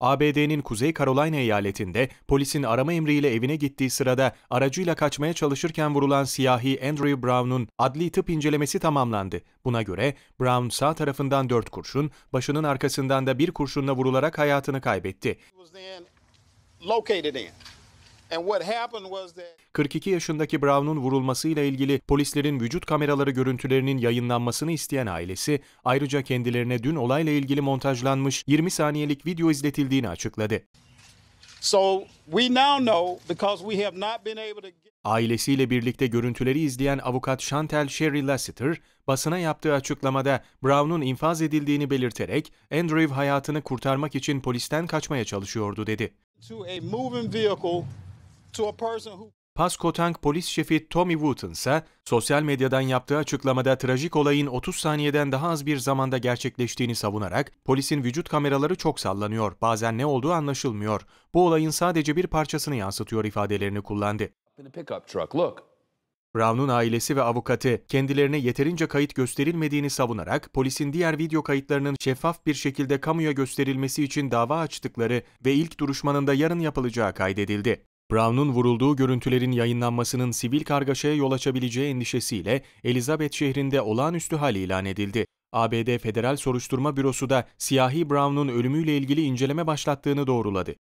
ABD'nin Kuzey Carolina eyaletinde polisin arama emriyle evine gittiği sırada aracıyla kaçmaya çalışırken vurulan siyahi Andrew Brown'un adli tıp incelemesi tamamlandı. Buna göre Brown sağ tarafından 4 kurşun, başının arkasından da bir kurşunla vurularak hayatını kaybetti. 42 yaşındaki Brown'un vurulmasıyla ilgili polislerin vücut kameraları görüntülerinin yayınlanmasını isteyen ailesi ayrıca kendilerine dün olayla ilgili montajlanmış 20 saniyelik video izletildiğini açıkladı. Ailesiyle birlikte görüntüleri izleyen avukat Chantel Sherry Lassiter, basına yaptığı açıklamada Brown'un infaz edildiğini belirterek Andrew hayatını kurtarmak için polisten kaçmaya çalışıyordu dedi. To a moving vehicle Pasco Tank polis şefi Tommy Wooten ise sosyal medyadan yaptığı açıklamada trajik olayın 30 saniyeden daha az bir zamanda gerçekleştiğini savunarak polisin vücut kameraları çok sallanıyor, bazen ne olduğu anlaşılmıyor, bu olayın sadece bir parçasını yansıtıyor ifadelerini kullandı. Brown'un ailesi ve avukatı kendilerine yeterince kayıt gösterilmediğini savunarak polisin diğer video kayıtlarının şeffaf bir şekilde kamuya gösterilmesi için dava açtıkları ve ilk duruşmanın da yarın yapılacağı kaydedildi. Brown'un vurulduğu görüntülerin yayınlanmasının sivil kargaşaya yol açabileceği endişesiyle Elizabeth şehrinde olağanüstü hal ilan edildi. ABD Federal Soruşturma Bürosu da siyahi Brown'un ölümüyle ilgili inceleme başlattığını doğruladı.